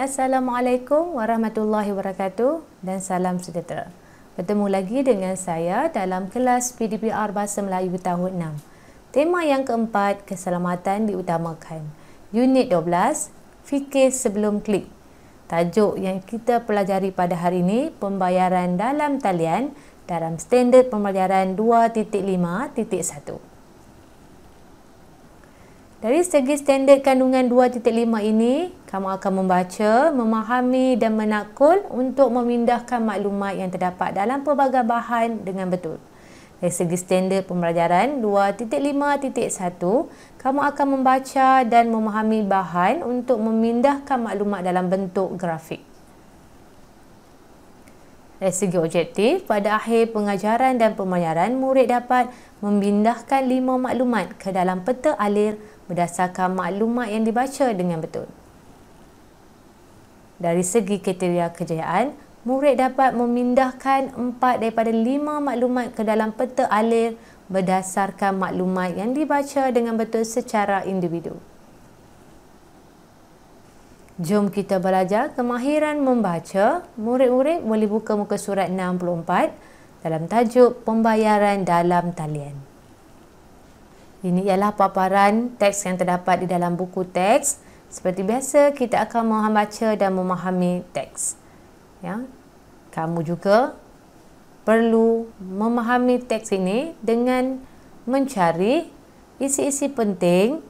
Assalamualaikum warahmatullahi wabarakatuh dan salam sejahtera. Bertemu lagi dengan saya dalam kelas PDPR Bahasa Melayu tahun 6. Tema yang keempat, keselamatan diutamakan. Unit 12, fikir sebelum klik. Tajuk yang kita pelajari pada hari ini, pembayaran dalam talian dalam standard pembayaran 2.5.1. Dari segi standard kandungan 2.5 ini, kamu akan membaca, memahami dan menakul untuk memindahkan maklumat yang terdapat dalam pelbagai bahan dengan betul. Dari segi standard pembelajaran 2.5.1, kamu akan membaca dan memahami bahan untuk memindahkan maklumat dalam bentuk grafik. Dari segi objektif, pada akhir pengajaran dan pembelajaran, murid dapat memindahkan lima maklumat ke dalam peta alir berdasarkan maklumat yang dibaca dengan betul. Dari segi kriteria kejayaan, murid dapat memindahkan 4 daripada 5 maklumat ke dalam peta alir berdasarkan maklumat yang dibaca dengan betul secara individu. Jom kita belajar kemahiran membaca. Murid-murid boleh buka muka surat 64 dalam tajuk pembayaran dalam talian. Ini ialah paparan teks yang terdapat di dalam buku teks. Seperti biasa, kita akan membaca dan memahami teks. Ya. Kamu juga perlu memahami teks ini dengan mencari isi-isi penting,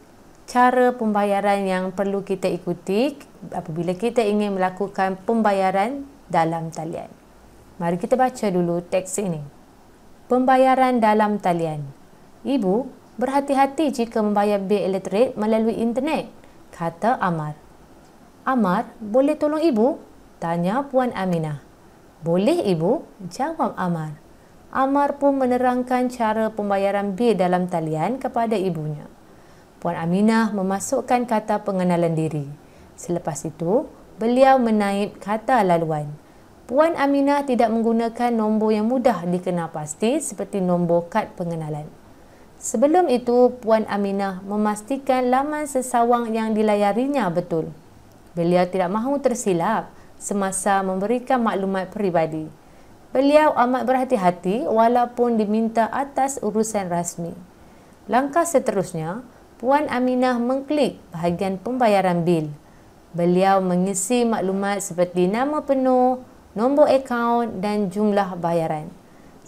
cara pembayaran yang perlu kita ikuti apabila kita ingin melakukan pembayaran dalam talian. Mari kita baca dulu teks ini. Pembayaran dalam talian. Ibu, berhati-hati jika membayar bil elektrik melalui internet, kata Amar. Amar, boleh tolong ibu? Tanya Puan Aminah. Boleh ibu? Jawab Amar. Amar pun menerangkan cara pembayaran bil dalam talian kepada ibunya. Puan Aminah memasukkan kata pengenalan diri. Selepas itu, beliau menaip kata laluan. Puan Aminah tidak menggunakan nombor yang mudah dikenal pasti seperti nombor kad pengenalan. Sebelum itu, Puan Aminah memastikan laman sesawang yang dilayarinya betul. Beliau tidak mahu tersilap semasa memberikan maklumat peribadi. Beliau amat berhati-hati walaupun diminta atas urusan rasmi. Langkah seterusnya, Puan Aminah mengklik bahagian pembayaran bil. Beliau mengisi maklumat seperti nama penuh, nombor akaun dan jumlah bayaran.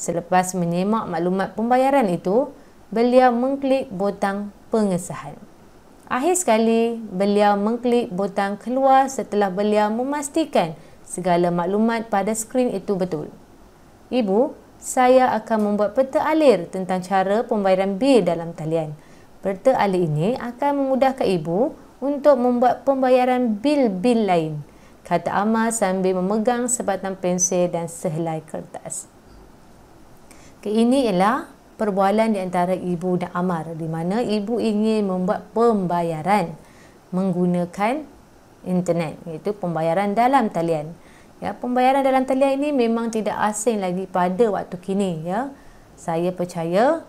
Selepas menyemak maklumat pembayaran itu, beliau mengklik butang pengesahan. Akhir sekali, beliau mengklik butang keluar setelah beliau memastikan segala maklumat pada skrin itu betul. Ibu, saya akan membuat peta alir tentang cara pembayaran bil dalam talian. Peta alir ini akan memudahkan ibu untuk membuat pembayaran bil-bil lain, kata Amar sambil memegang sebatang pensel dan sehelai kertas. ini ialah perbualan di antara ibu dan Amar di mana ibu ingin membuat pembayaran menggunakan internet iaitu pembayaran dalam talian. Ya, pembayaran dalam talian ini memang tidak asing lagi pada waktu kini ya. Saya percaya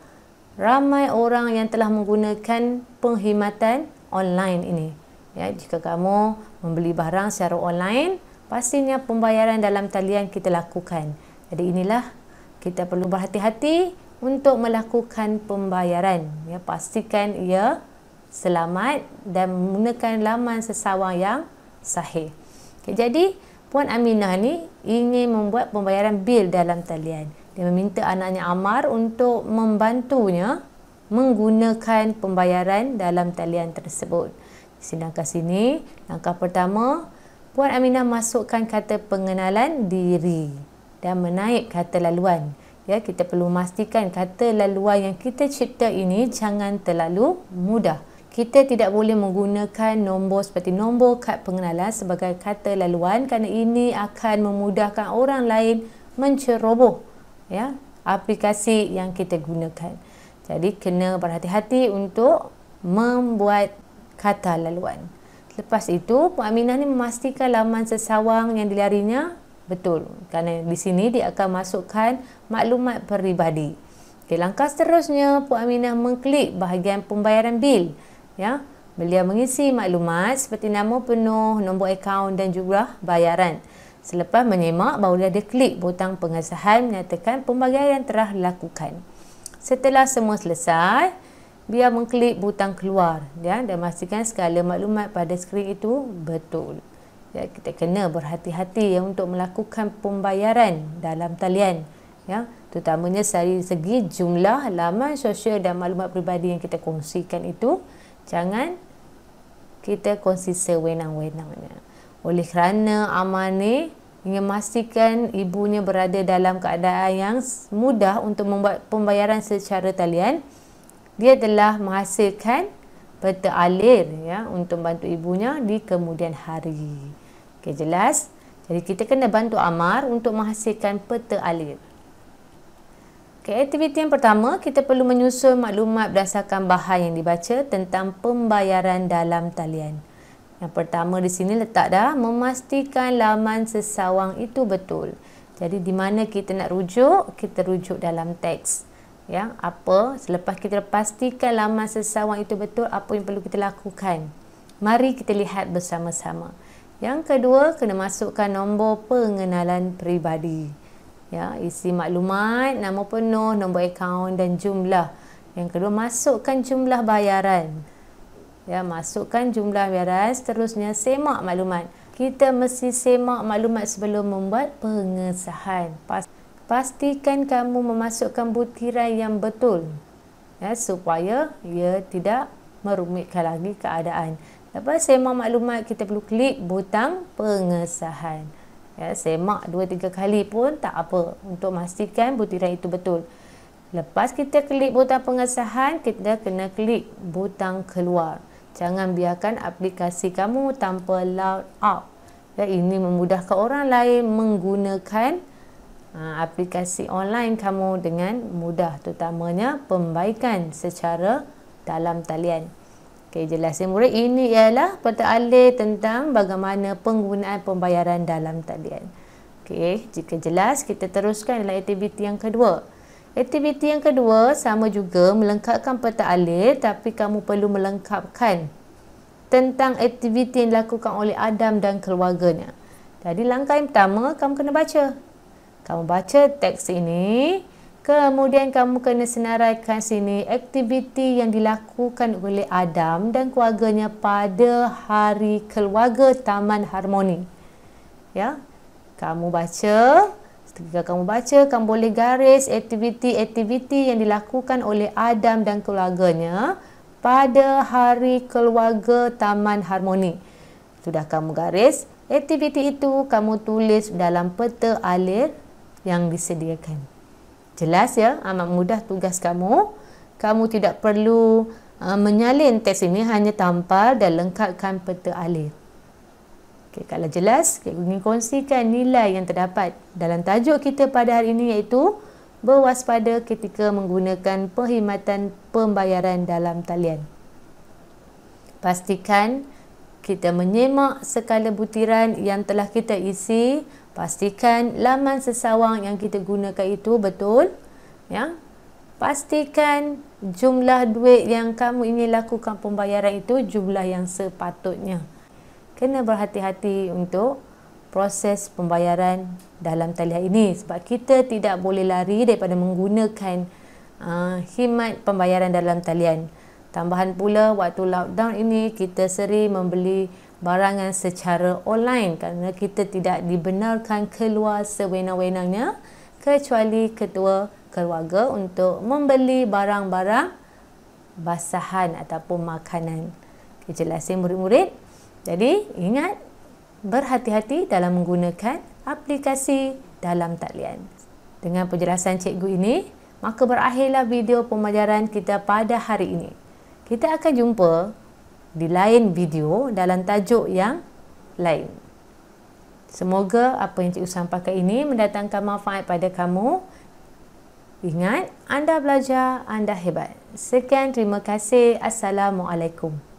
ramai orang yang telah menggunakan penghematan online ini. Ya, jika kamu membeli barang secara online, pastinya pembayaran dalam talian kita lakukan. Jadi inilah kita perlu berhati-hati untuk melakukan pembayaran. Ya, pastikan ia selamat dan menggunakan laman sesawang yang sahih. Okay, jadi, Puan Aminah ni ingin membuat pembayaran bil dalam talian. Dia meminta anaknya Amar untuk membantunya menggunakan pembayaran dalam talian tersebut. Sedangkan sini, langkah pertama, Puan Aminah masukkan kata pengenalan diri dan menaik kata laluan ya kita perlu memastikan kata laluan yang kita cipta ini jangan terlalu mudah kita tidak boleh menggunakan nombor seperti nombor kad pengenalan sebagai kata laluan kerana ini akan memudahkan orang lain menceroboh ya aplikasi yang kita gunakan jadi kena berhati-hati untuk membuat kata laluan Lepas itu, Puan Aminah ni memastikan laman sesawang yang dilarinya Betul. Kerana di sini dia akan masukkan maklumat peribadi. Okay, langkah seterusnya, Puan Aminah mengklik bahagian pembayaran bil. Ya, beliau mengisi maklumat seperti nama penuh, nombor akaun dan juga bayaran. Selepas menyemak, barulah dia klik butang pengesahan menyatakan pembayaran yang telah dilakukan. Setelah semua selesai, biar mengklik butang keluar ya, dan memastikan segala maklumat pada skrin itu betul ya, kita kena berhati-hati ya, untuk melakukan pembayaran dalam talian ya terutamanya dari segi jumlah laman sosial dan maklumat peribadi yang kita kongsikan itu jangan kita kongsi sewenang-wenangnya oleh kerana amani ingin memastikan ibunya berada dalam keadaan yang mudah untuk membuat pembayaran secara talian dia telah menghasilkan peta alir ya untuk bantu ibunya di kemudian hari Okey, jelas? Jadi kita kena bantu Amar untuk menghasilkan peta alir. Okey, aktiviti yang pertama, kita perlu menyusun maklumat berdasarkan bahan yang dibaca tentang pembayaran dalam talian. Yang pertama di sini letak dah, memastikan laman sesawang itu betul. Jadi di mana kita nak rujuk, kita rujuk dalam teks. Ya, apa selepas kita pastikan laman sesawang itu betul, apa yang perlu kita lakukan? Mari kita lihat bersama-sama. Yang kedua, kena masukkan nombor pengenalan peribadi. Ya, isi maklumat, nama penuh, nombor akaun dan jumlah. Yang kedua, masukkan jumlah bayaran. Ya, masukkan jumlah bayaran, seterusnya semak maklumat. Kita mesti semak maklumat sebelum membuat pengesahan. Pastikan kamu memasukkan butiran yang betul. Ya, supaya ia tidak merumitkan lagi keadaan. Lepas semak maklumat kita perlu klik butang pengesahan. Ya, semak 2-3 kali pun tak apa untuk memastikan butiran itu betul. Lepas kita klik butang pengesahan, kita kena klik butang keluar. Jangan biarkan aplikasi kamu tanpa loud out. Ya, ini memudahkan orang lain menggunakan ha, aplikasi online kamu dengan mudah terutamanya pembaikan secara dalam talian Okey, jelas ya murid. Ini ialah peta tentang bagaimana penggunaan pembayaran dalam talian. Okey, jika jelas kita teruskan dalam aktiviti yang kedua. Aktiviti yang kedua sama juga melengkapkan peta alih tapi kamu perlu melengkapkan tentang aktiviti yang dilakukan oleh Adam dan keluarganya. Jadi langkah yang pertama kamu kena baca. Kamu baca teks ini. Kemudian kamu kena senaraikan sini aktiviti yang dilakukan oleh Adam dan keluarganya pada hari keluarga Taman Harmoni. Ya. Kamu baca, Jika kamu baca kamu boleh garis aktiviti-aktiviti yang dilakukan oleh Adam dan keluarganya pada hari keluarga Taman Harmoni. Sudah kamu garis, aktiviti itu kamu tulis dalam peta alir yang disediakan jelas ya amat ah, mudah tugas kamu kamu tidak perlu uh, menyalin teks ini hanya tampal dan lengkapkan peta alir okay, kalau jelas cikgu ingin kongsikan nilai yang terdapat dalam tajuk kita pada hari ini iaitu berwaspada ketika menggunakan perkhidmatan pembayaran dalam talian pastikan kita menyemak segala butiran yang telah kita isi Pastikan laman sesawang yang kita gunakan itu betul. Ya. Pastikan jumlah duit yang kamu ingin lakukan pembayaran itu jumlah yang sepatutnya. Kena berhati-hati untuk proses pembayaran dalam talian ini sebab kita tidak boleh lari daripada menggunakan uh, ah, himat pembayaran dalam talian. Tambahan pula waktu lockdown ini kita sering membeli barangan secara online kerana kita tidak dibenarkan keluar sewenang-wenangnya kecuali ketua keluarga untuk membeli barang-barang basahan ataupun makanan. Kejelasin murid-murid. Jadi ingat berhati-hati dalam menggunakan aplikasi dalam talian. Dengan penjelasan cikgu ini, maka berakhirlah video pembelajaran kita pada hari ini. Kita akan jumpa di lain video dalam tajuk yang lain. Semoga apa yang cikgu sampaikan ini mendatangkan manfaat pada kamu. Ingat, anda belajar, anda hebat. Sekian, terima kasih. Assalamualaikum.